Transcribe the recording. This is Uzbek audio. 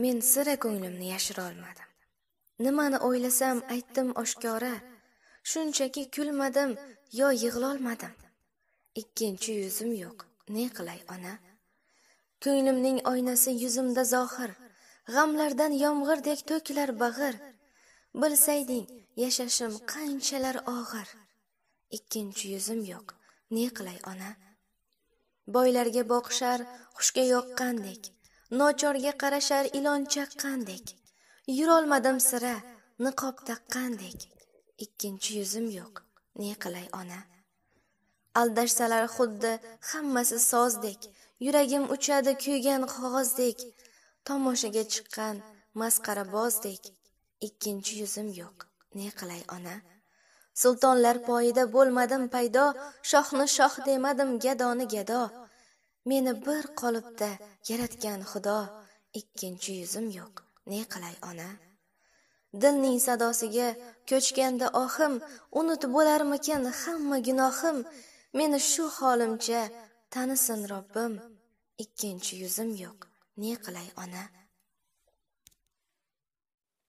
men sira ko'nglimni yashira olmadim nimani o'ylasam aytdim oshkora shunchaki kulmadim yo yig'lolmadim ikkinchi yuzim yo'q ne qilay ona ko'nglimning oynasi yuzimda zohir g'amlardan yomg'irdek to'kilar bag'ir bilsayding yashashim qanchalar og'ir ikkinchi yuzim yo'q ne qilay ona boylarga boqishar xushga yoqqandek nochorga qarashar ilon chaqqandek yurolmadim sira niqob taqqandek ikkinchi yuzim yo'q ne qilay ona aldashsalar xuddi hammasi sozdek yuragim uchadi kuygan qog'ozdek tomoshaga chiqqan masxarabozdek ikkinchi yuzim yo'q ne qilay ona sultonlar poyida bo'lmadim paydo shohni shoh demadim gadoni gado meni bir qolipda yaratgan xudo ikkinchi yuzim yo'q ne qilay ona dilning sadosiga ko'chganda ohim unut bo'larmikin hamma gunohim meni shu holimcha tanisin robbim ikkinchi yuzim yo'q ne qilay ona